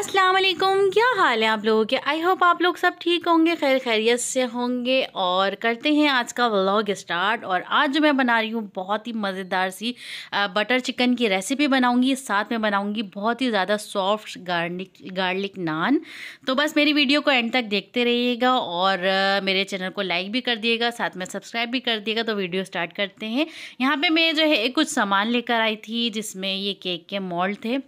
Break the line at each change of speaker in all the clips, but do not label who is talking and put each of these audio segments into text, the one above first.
अस्सलाम वालेकुम क्या हाल है आप लोगों के आई होप आप लोग सब ठीक होंगे खैर खैरियत से होंगे और करते हैं आज का व्लॉग स्टार्ट और आज जो मैं बना रही हूँ बहुत ही मज़ेदार सी बटर चिकन की रेसिपी बनाऊंगी साथ में बनाऊंगी बहुत ही ज़्यादा सॉफ्ट गार्लिक गार्लिक नान तो बस मेरी वीडियो को एंड तक देखते रहिएगा और मेरे चैनल को लाइक भी कर दिएगा साथ में सब्सक्राइब भी कर दिएगा तो वीडियो स्टार्ट करते हैं यहाँ पर मैं जो है कुछ सामान लेकर आई थी जिसमें ये केक के मॉल थे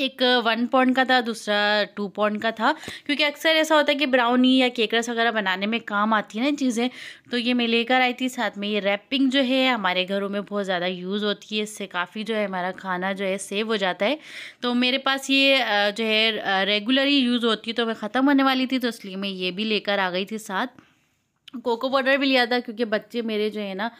एक वन पॉइंट का था दूसरा टू पॉइंट का था क्योंकि अक्सर ऐसा होता है कि ब्राउनी या केकरस वगैरह बनाने में काम आती है ना चीज़ें तो ये मैं लेकर आई थी साथ में ये रैपिंग जो है हमारे घरों में बहुत ज़्यादा यूज़ होती है इससे काफ़ी जो है हमारा खाना जो है सेव हो जाता है तो मेरे पास ये जो है रेगुलर यूज़ होती है तो मैं ख़त्म होने वाली थी तो इसलिए मैं ये भी लेकर आ गई थी साथ कोको पाउडर भी लिया था क्योंकि बच्चे मेरे जो है ना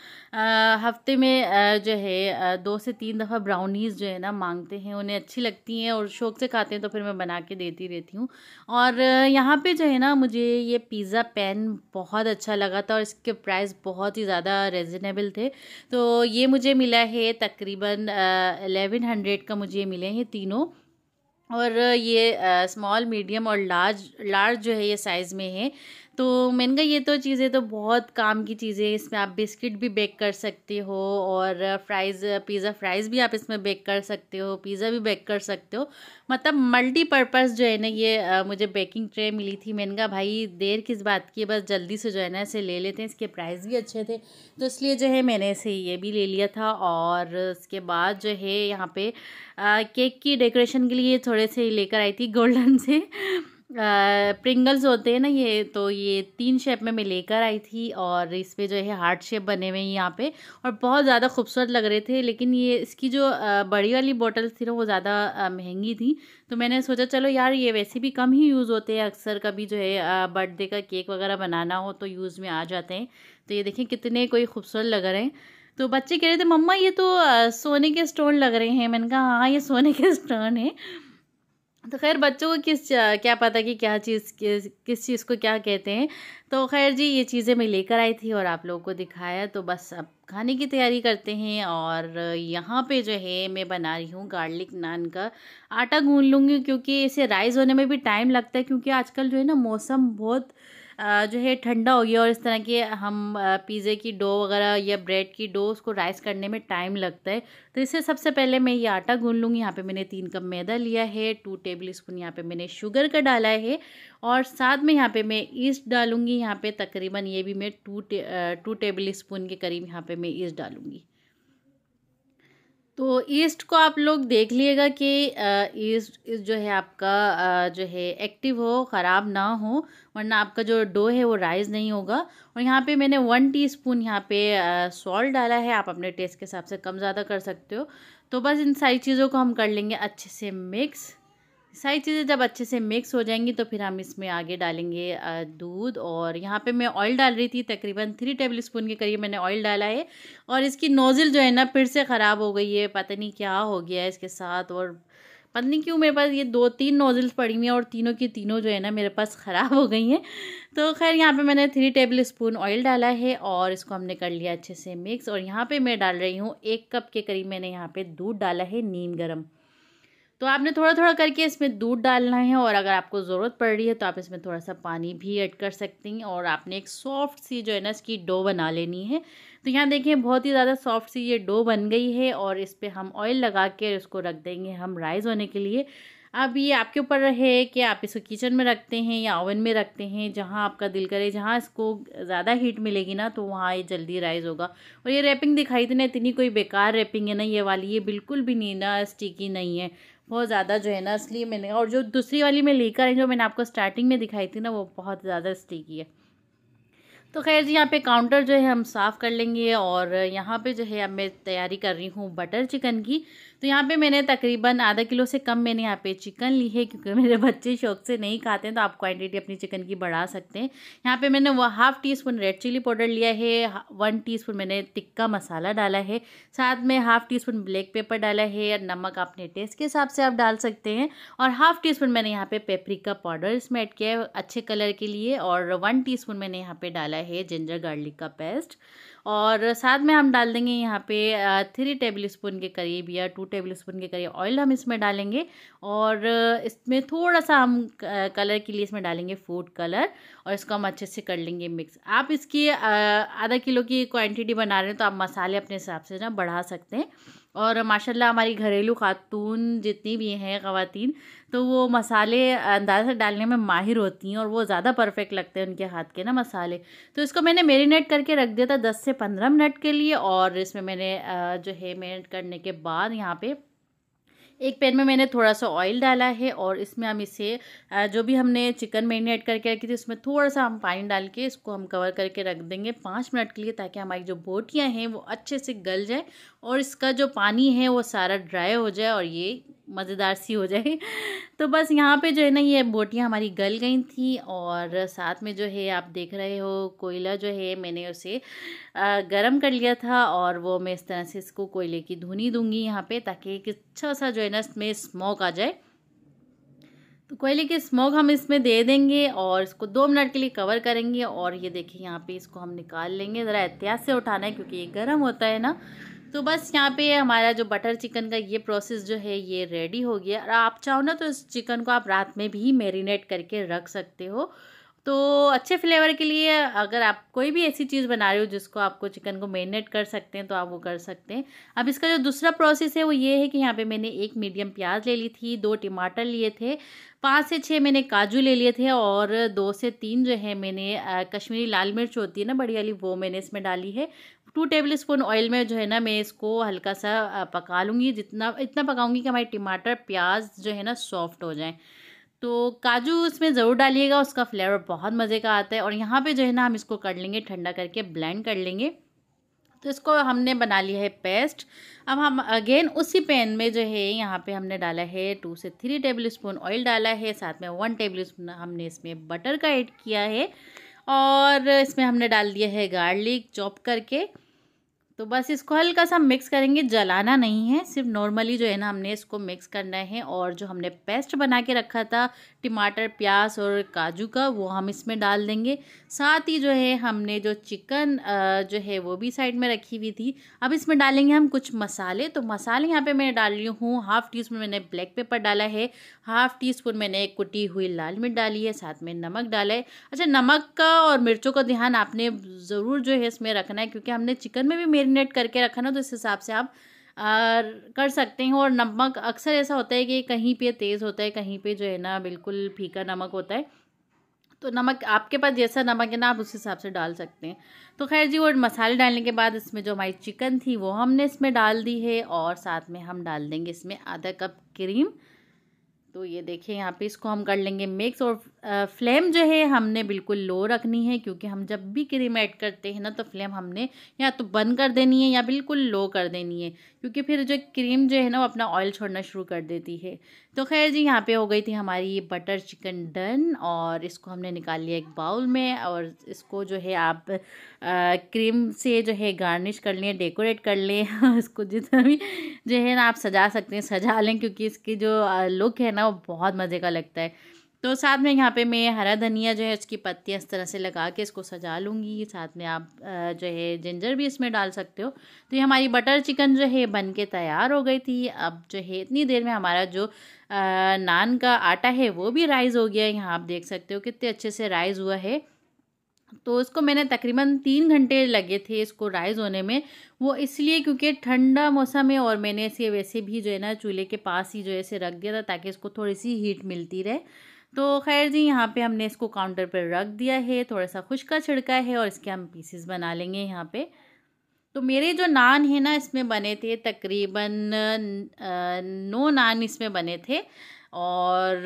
हफ्ते में आ, जो है आ, दो से तीन दफ़ा ब्राउनीज़ जो है ना मांगते हैं उन्हें अच्छी लगती हैं और शौक़ से खाते हैं तो फिर मैं बना के देती रहती हूँ और यहाँ पे जो है ना मुझे ये पिज़्ज़ा पैन बहुत अच्छा लगा था और इसके प्राइस बहुत ही ज़्यादा रिजनेबल थे तो ये मुझे मिला है तकरीबन एलेवन हंड्रेड का मुझे मिले हैं तीनों और ये स्मॉल मीडियम और लार्ज लार्ज जो है ये साइज़ में है तो मैंने कहा ये तो चीज़ें तो बहुत काम की चीज़ें इसमें आप बिस्किट भी बेक कर सकते हो और फ्राइज़ पिज़्ज़ा फ्राइज़ भी आप इसमें बेक कर सकते हो पिज़्ज़ा भी बेक कर सकते हो मतलब मल्टीपर्पज़ जो है ना ये आ, मुझे बेकिंग ट्रे मिली थी मैंने कहा भाई देर किस बात की है बस जल्दी से जो है ना इसे ले लेते हैं इसके प्राइस भी अच्छे थे तो इसलिए जो है मैंने इसे ये भी ले लिया था और उसके बाद जो है यहाँ पे केक की डेकोरेशन के लिए थोड़े से लेकर आई थी गोल्डन से प्रिंगल्स होते हैं ना ये तो ये तीन शेप में मैं लेकर आई थी और इस पर जो है हार्ट शेप बने हुए हैं यहाँ पे और बहुत ज़्यादा खूबसूरत लग रहे थे लेकिन ये इसकी जो बड़ी वाली बॉटल्स थी ना वो ज़्यादा महंगी थी तो मैंने सोचा चलो यार ये वैसे भी कम ही यूज़ होते हैं अक्सर कभी जो है बर्थडे का केक वगैरह बनाना हो तो यूज़ में आ जाते हैं तो ये देखें कितने कोई खूबसूरत लग रहे हैं तो बच्चे कह रहे थे मम्मा ये तो सोने के स्टोन लग रहे हैं मैंने कहा हाँ ये सोने के स्टोन है तो खैर बच्चों को किस क्या पता कि क्या चीज़ किस चीज़ को क्या कहते हैं तो खैर जी ये चीज़ें मैं लेकर आई थी और आप लोगों को दिखाया तो बस अब खाने की तैयारी करते हैं और यहाँ पे जो है मैं बना रही हूँ गार्लिक नान का आटा गूंद लूँगी क्योंकि इसे राइज़ होने में भी टाइम लगता है क्योंकि आजकल जो है ना मौसम बहुत जो है ठंडा हो गया और इस तरह के हम पिज़्ज़े की डो वगैरह या ब्रेड की डो उसको राइस करने में टाइम लगता है तो इससे सबसे पहले मैं ये आटा गून लूँगी यहाँ पे मैंने तीन कप मैदा लिया है टू टेबल स्पून यहाँ पर मैंने शुगर का डाला है और साथ में यहाँ पे मैं ईस्ट डालूँगी यहाँ पे तकरीबन ये भी मैं टू टू टेबल स्पून के करीब यहाँ पे मैं ईस्ट डालूँगी तो ईस्ट को आप लोग देख लिएगा कि ईस्ट जो है आपका जो है एक्टिव हो ख़राब ना हो वरना आपका जो डो है वो राइज नहीं होगा और यहाँ पे मैंने वन टीस्पून यहाँ पे सॉल्ट डाला है आप अपने टेस्ट के हिसाब से कम ज़्यादा कर सकते हो तो बस इन सारी चीज़ों को हम कर लेंगे अच्छे से मिक्स सारी चीज़ें जब अच्छे से मिक्स हो जाएंगी तो फिर हम इसमें आगे डालेंगे दूध और यहाँ पे मैं ऑयल डाल रही थी तकरीबन थ्री टेबल स्पून के करीब मैंने ऑयल डाला है और इसकी नोजल जो है ना फिर से ख़राब हो गई है पता नहीं क्या हो गया है इसके साथ और पता नहीं क्यों मेरे पास ये दो तीन नोज़ल्स पड़ी हुई हैं और तीनों की तीनों जो है ना मेरे पास ख़राब हो गई हैं तो खैर यहाँ पे मैंने थ्री टेबल स्पून ऑयल डाला है और इसको हमने कर लिया अच्छे से मिक्स और यहाँ पे मैं डाल रही हूँ एक कप के करीब मैंने यहाँ पे दूध डाला है नीम गरम तो आपने थोड़ा थोड़ा करके इसमें दूध डालना है और अगर आपको ज़रूरत पड़ रही है तो आप इसमें थोड़ा सा पानी भी ऐड कर सकती हैं और आपने एक सॉफ्ट सी जो है ना इसकी डो बना लेनी है तो यहाँ देखें बहुत ही ज़्यादा सॉफ्ट सी ये डो बन गई है और इस पर हम ऑयल लगा के इसको रख देंगे हम राइस होने के लिए अब ये आपके ऊपर रहे कि आप इसको किचन में रखते हैं या ओवन में रखते हैं जहाँ आपका दिल करे जहाँ इसको ज़्यादा हीट मिलेगी ना तो वहाँ ये जल्दी राइज होगा और ये रैपिंग दिखाई थी तो ना इतनी कोई बेकार रैपिंग है ना ये वाली ये बिल्कुल भी नहीं ना स्टिकी नहीं है बहुत ज़्यादा जो है ना इसलिए मैंने और जो दूसरी वाली मैं लेकर आई जो मैंने आपको स्टार्टिंग में दिखाई थी ना वो बहुत ज़्यादा स्टिकी है तो खैर जी यहाँ पे काउंटर जो है हम साफ़ कर लेंगे और यहाँ पे जो है अब मैं तैयारी कर रही हूँ बटर चिकन की तो यहाँ पे मैंने तकरीबन आधा किलो से कम मैंने यहाँ पे चिकन ली है क्योंकि मेरे बच्चे शौक से नहीं खाते हैं तो आप क्वांटिटी अपनी चिकन की बढ़ा सकते हैं यहाँ पे मैंने वह half teaspoon red chilli powder लिया है वन टी स्पून मैंने टिक्का मसाला डाला है साथ में half teaspoon black pepper डाला है और नमक अपने टेस्ट के हिसाब से आप डाल सकते हैं और हाफ़ टी स्पून मैंने यहाँ पर पेपरिका पाउडर इसमें ऐड किया है अच्छे कलर के लिए और वन टी मैंने यहाँ पर डाला है है जिंजर गार्लिक का पेस्ट और साथ में हम डाल देंगे यहाँ पे थ्री टेबल स्पून के करीब या टू टेबल स्पून के करीब ऑयल हम इसमें डालेंगे और इसमें थोड़ा सा हम कलर के लिए इसमें डालेंगे फूड कलर और इसको हम अच्छे से कर लेंगे मिक्स आप इसकी आधा किलो की क्वांटिटी बना रहे हैं तो आप मसाले अपने हिसाब से ना बढ़ा सकते हैं और माशाल्लाह हमारी घरेलू खातून जितनी भी हैं खातन तो वो मसाले अंदाज़ से डालने में माहिर होती हैं और वो ज़्यादा परफेक्ट लगते हैं उनके हाथ के ना मसाले तो इसको मैंने मेरीनेट करके रख दिया था दस से पंद्रह मिनट के लिए और इसमें मैंने जो है मेरीनेट करने के बाद यहाँ पर एक पैन में मैंने थोड़ा सा ऑयल डाला है और इसमें हम इसे जो भी हमने चिकन मैरिनेट करके रखी थी उसमें थोड़ा सा हम पानी डाल के इसको हम कवर करके रख देंगे पाँच मिनट के लिए ताकि हमारी जो बोटियाँ हैं वो अच्छे से गल जाए और इसका जो पानी है वो सारा ड्राई हो जाए और ये मज़ेदार सी हो जाए तो बस यहाँ पे जो है ना ये बोटियाँ हमारी गल गई थी और साथ में जो है आप देख रहे हो कोयला जो है मैंने उसे गर्म कर लिया था और वो मैं इस तरह से इसको कोयले की धुनी दूंगी यहाँ पे ताकि एक अच्छा सा जो है ना इसमें स्मोक आ जाए तो कोयले के स्मोक हम इसमें दे देंगे और इसको दो मिनट के लिए कवर करेंगे और ये देखिए यहाँ पे इसको हम निकाल लेंगे ज़रा एहतियात से उठाना है क्योंकि ये गर्म होता है ना तो बस यहाँ पे हमारा जो बटर चिकन का ये प्रोसेस जो है ये रेडी हो गया और आप चाहो ना तो इस चिकन को आप रात में भी मेरीनेट करके रख सकते हो तो अच्छे फ्लेवर के लिए अगर आप कोई भी ऐसी चीज़ बना रहे हो जिसको आपको चिकन को मेरीनेट कर सकते हैं तो आप वो कर सकते हैं अब इसका जो दूसरा प्रोसेस है वो ये है कि यहाँ पे मैंने एक मीडियम प्याज ले ली थी दो टमाटर लिए थे पाँच से छः मैंने काजू ले लिए थे और दो से तीन जो है मैंने कश्मीरी लाल मिर्च होती है ना बड़ी वाली वो मैंने इसमें डाली है टू टेबल स्पून ऑयल में जो है ना मैं इसको हल्का सा पका लूँगी जितना इतना पकाऊँगी कि हमारे टमाटर प्याज जो है ना सॉफ्ट हो जाए तो काजू इसमें ज़रूर डालिएगा उसका फ्लेवर बहुत मज़े का आता है और यहाँ पे जो है ना हम इसको कर लेंगे ठंडा करके ब्लेंड कर लेंगे तो इसको हमने बना लिया है पेस्ट अब हम अगेन उसी पैन में जो है यहाँ पे हमने डाला है टू से थ्री टेबल स्पून ऑयल डाला है साथ में वन टेबल स्पून हमने इसमें बटर का ऐड किया है और इसमें हमने डाल दिया है गार्लिक चॉप करके तो बस इसको हल्का सा मिक्स करेंगे जलाना नहीं है सिर्फ नॉर्मली जो है ना हमने इसको मिक्स करना है और जो हमने पेस्ट बना के रखा था टमाटर प्याज और काजू का वो हम इसमें डाल देंगे साथ ही जो है हमने जो चिकन जो है वो भी साइड में रखी हुई थी अब इसमें डालेंगे हम कुछ मसाले तो मसाले यहाँ पे मैं डाल रही हूँ हाफ़ टी स्पून मैंने ब्लैक पेपर डाला है हाफ़ टी स्पून मैंने कुटी हुई लाल मिर्च डाली है साथ में नमक डाला है अच्छा नमक का और मिर्चों का ध्यान आपने ज़रूर जो है इसमें रखना है क्योंकि हमने चिकन में भी मेरीनेट करके रखा ना तो इस हिसाब से आप आर, कर सकते हैं और नमक अक्सर ऐसा होता है कि कहीं पे तेज़ होता है कहीं पे जो है ना बिल्कुल फीका नमक होता है तो नमक आपके पास जैसा नमक है ना आप उस हिसाब से डाल सकते हैं तो खैर जी और मसाले डालने के बाद इसमें जो हमारी चिकन थी वो हमने इसमें डाल दी है और साथ में हम डाल देंगे इसमें आधा कप क्रीम तो ये देखिए यहाँ पे इसको हम कर लेंगे मिक्स और फ्लेम जो है हमने बिल्कुल लो रखनी है क्योंकि हम जब भी क्रीम ऐड करते हैं ना तो फ्लेम हमने या तो बंद कर देनी है या बिल्कुल लो कर देनी है क्योंकि फिर जो क्रीम जो है ना वो अपना ऑयल छोड़ना शुरू कर देती है तो खैर जी यहाँ पे हो गई थी हमारी ये बटर चिकन डन और इसको हमने निकाल लिया एक बाउल में और इसको जो है आप आ, क्रीम से जो है गार्निश कर लें डेकोरेट कर लें इसको जितना भी जो है ना आप सजा सकते हैं सजा लें क्योंकि इसकी जो लुक है ना वो बहुत मज़े का लगता है तो साथ में यहाँ पे मैं हरा धनिया जो है इसकी पत्तियाँ इस तरह से लगा के इसको सजा लूँगी साथ में आप जो है जिंजर भी इसमें डाल सकते हो तो ये हमारी बटर चिकन जो है बन के तैयार हो गई थी अब जो है इतनी देर में हमारा जो नान का आटा है वो भी राइज़ हो गया है यहाँ आप देख सकते हो कितने अच्छे से राइज़ हुआ है तो इसको मैंने तकरीबन तीन घंटे लगे थे इसको राइज़ होने में वो इसलिए क्योंकि ठंडा मौसम है और मैंने इसे वैसे भी जो है ना चूल्हे के पास ही जो है इसे रख दिया था ताकि इसको थोड़ी सी हीट मिलती रहे तो खैर जी यहाँ पे हमने इसको काउंटर पर रख दिया है थोड़ा सा खुशका छिड़का है और इसके हम पीसेस बना लेंगे यहाँ पे तो मेरे जो नान है ना इसमें बने थे तकरीबन नौ नान इसमें बने थे और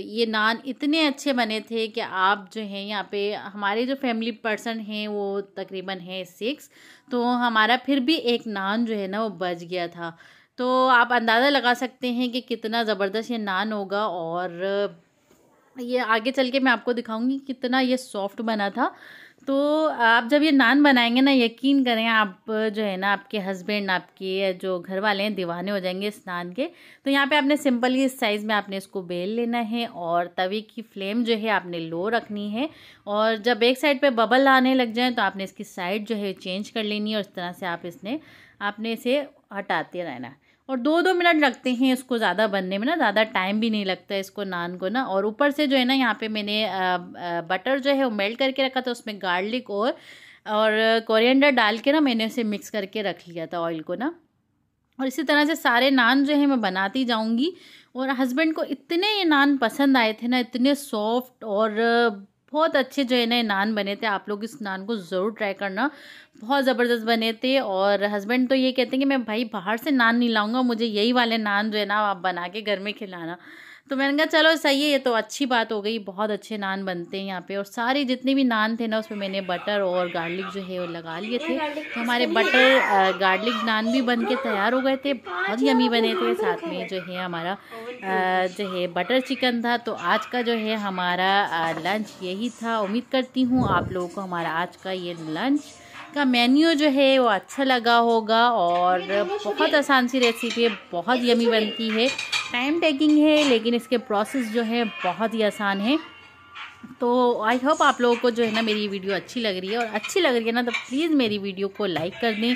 ये नान इतने अच्छे बने थे कि आप जो हैं यहाँ पे हमारे जो फैमिली पर्सन हैं वो तकरीबन है सिक्स तो हमारा फिर भी एक नान जो है ना वो बच गया था तो आप अंदाज़ा लगा सकते हैं कि कितना ज़बरदस्त ये नान होगा और ये आगे चल के मैं आपको दिखाऊंगी कितना ये सॉफ्ट बना था तो आप जब ये नान बनाएंगे ना यकीन करें आप जो है ना आपके हस्बैंड आपके जो घर वाले हैं दीवाने हो जाएंगे इस नान के तो यहाँ पे आपने सिंपल इस साइज़ में आपने इसको बेल लेना है और तवे की फ्लेम जो है आपने लो रखनी है और जब एक साइड पे बबल आने लग जाए तो आपने इसकी साइड जो है चेंज कर लेनी है और इस तरह से आप इसने आपने इसे हटाते रहना और दो दो मिनट लगते हैं इसको ज़्यादा बनने में ना ज़्यादा टाइम भी नहीं लगता है इसको नान को ना और ऊपर से जो है ना यहाँ पे मैंने बटर जो है वो मेल्ट करके रखा था उसमें गार्लिक और और कोरिएंडर डाल के ना मैंने उसे मिक्स करके रख लिया था ऑयल को ना और इसी तरह से सारे नान जो है मैं बनाती जाऊँगी और हस्बैंड को इतने ये नान पसंद आए थे ना इतने सॉफ्ट और बहुत अच्छे जो है ना नान बने थे आप लोग इस नान को ज़रूर ट्राई करना बहुत ज़बरदस्त बने थे और हस्बैंड तो ये कहते हैं कि मैं भाई बाहर से नान नहीं लाऊंगा मुझे यही वाले नान जो है ना आप बना के घर में खिलाना तो मैंने कहा चलो सही है ये तो अच्छी बात हो गई बहुत अच्छे नान बनते हैं यहाँ पे और सारे जितने भी नान थे ना उसमें मैंने बटर और गार्लिक जो है वो लगा लिए थे तो हमारे बटर गार्लिक नान भी बन के तैयार हो गए थे बहुत यमी बने थे साथ में जो है हमारा जो है बटर चिकन था तो आज का जो है हमारा लंच यही था उम्मीद करती हूँ आप लोगों को हमारा आज का ये लंच का मेन्यू जो है वो अच्छा लगा होगा और बहुत आसान सी रेसिपी है बहुत यमी बनती है टाइम टेकिंग है लेकिन इसके प्रोसेस जो है बहुत ही आसान है तो आई होप आप लोगों को जो है ना मेरी वीडियो अच्छी लग रही है और अच्छी लग रही है ना तो प्लीज़ मेरी वीडियो को लाइक कर दें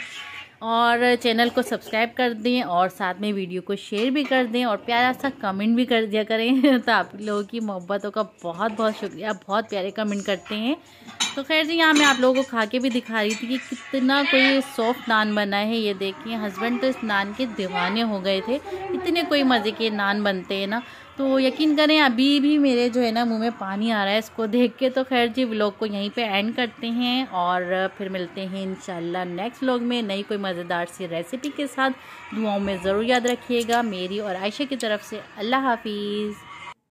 और चैनल को सब्सक्राइब कर दें और साथ में वीडियो को शेयर भी कर दें और प्यारा सा कमेंट भी कर दिया करें तो आप लोगों की मोहब्बतों का बहुत बहुत शुक्रिया आप बहुत प्यारे कमेंट करते हैं तो खैर जी यहाँ मैं आप लोगों को खा के भी दिखा रही थी कि कितना कोई सॉफ्ट नान बना है ये देखिए हस्बैंड तो इस नान के दीवाने हो गए थे इतने कोई मज़े के नान बनते हैं ना तो यकीन करें अभी भी मेरे जो है ना मुंह में पानी आ रहा है इसको देख के तो खैर जी व्लॉग को यहीं पे एंड करते हैं और फिर मिलते हैं इन नेक्स्ट व्लॉग में नई कोई मज़ेदार सी रेसिपी के साथ दुआओं में ज़रूर याद रखिएगा मेरी और आयशा की तरफ से अल्लाह हाफिज़